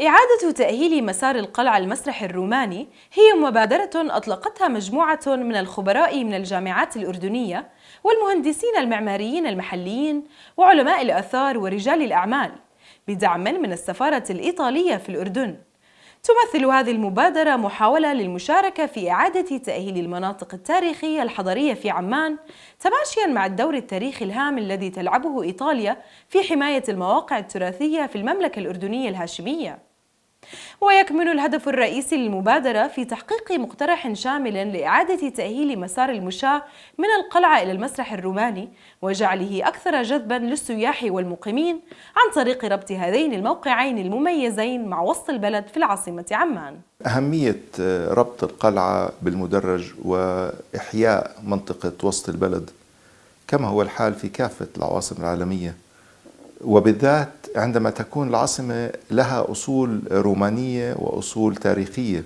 إعادة تأهيل مسار القلعة المسرح الروماني هي مبادرة أطلقتها مجموعة من الخبراء من الجامعات الأردنية والمهندسين المعماريين المحليين وعلماء الآثار ورجال الأعمال بدعم من السفارة الإيطالية في الأردن تمثل هذه المبادرة محاولة للمشاركة في إعادة تأهيل المناطق التاريخية الحضرية في عمان تماشيا مع الدور التاريخي الهام الذي تلعبه إيطاليا في حماية المواقع التراثية في المملكة الأردنية الهاشمية ويكمن الهدف الرئيسي للمبادرة في تحقيق مقترح شامل لإعادة تأهيل مسار المشاة من القلعة إلى المسرح الروماني وجعله أكثر جذبا للسياح والمقيمين عن طريق ربط هذين الموقعين المميزين مع وسط البلد في العاصمة عمان أهمية آه، ربط القلعة بالمدرج وإحياء منطقة وسط البلد كما هو الحال في كافة العواصم العالمية وبالذات عندما تكون العاصمة لها أصول رومانية وأصول تاريخية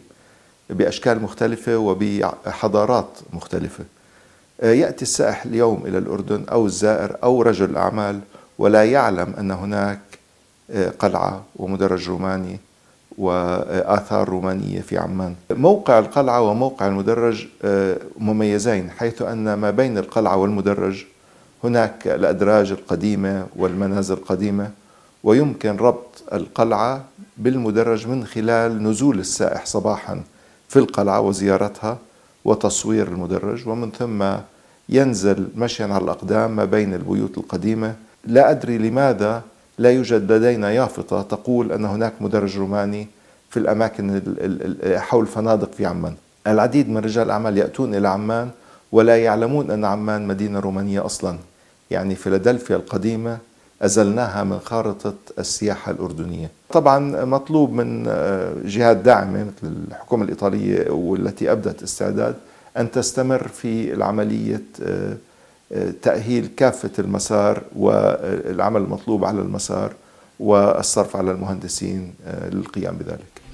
بأشكال مختلفة وبحضارات مختلفة آه، يأتي السائح اليوم إلى الأردن أو الزائر أو رجل الأعمال ولا يعلم أن هناك آه، قلعة ومدرج روماني وآثار رومانية في عمان موقع القلعة وموقع المدرج آه، مميزين حيث أن ما بين القلعة والمدرج هناك الأدراج القديمة والمنازل القديمة ويمكن ربط القلعة بالمدرج من خلال نزول السائح صباحا في القلعة وزيارتها وتصوير المدرج ومن ثم ينزل مشيا على الأقدام ما بين البيوت القديمة لا أدري لماذا لا يوجد لدينا يافطة تقول أن هناك مدرج روماني في الأماكن حول الفنادق في عمان العديد من رجال الأعمال يأتون إلى عمان ولا يعلمون أن عمان مدينة رومانية أصلا يعني فيلادلفيا القديمة أزلناها من خارطة السياحة الأردنية طبعا مطلوب من آه، جهات داعمة مثل الحكومة الإيطالية والتي أبدت استعداد أن تستمر في العملية آه، آه، تأهيل كافة المسار والعمل المطلوب على المسار والصرف على المهندسين للقيام بذلك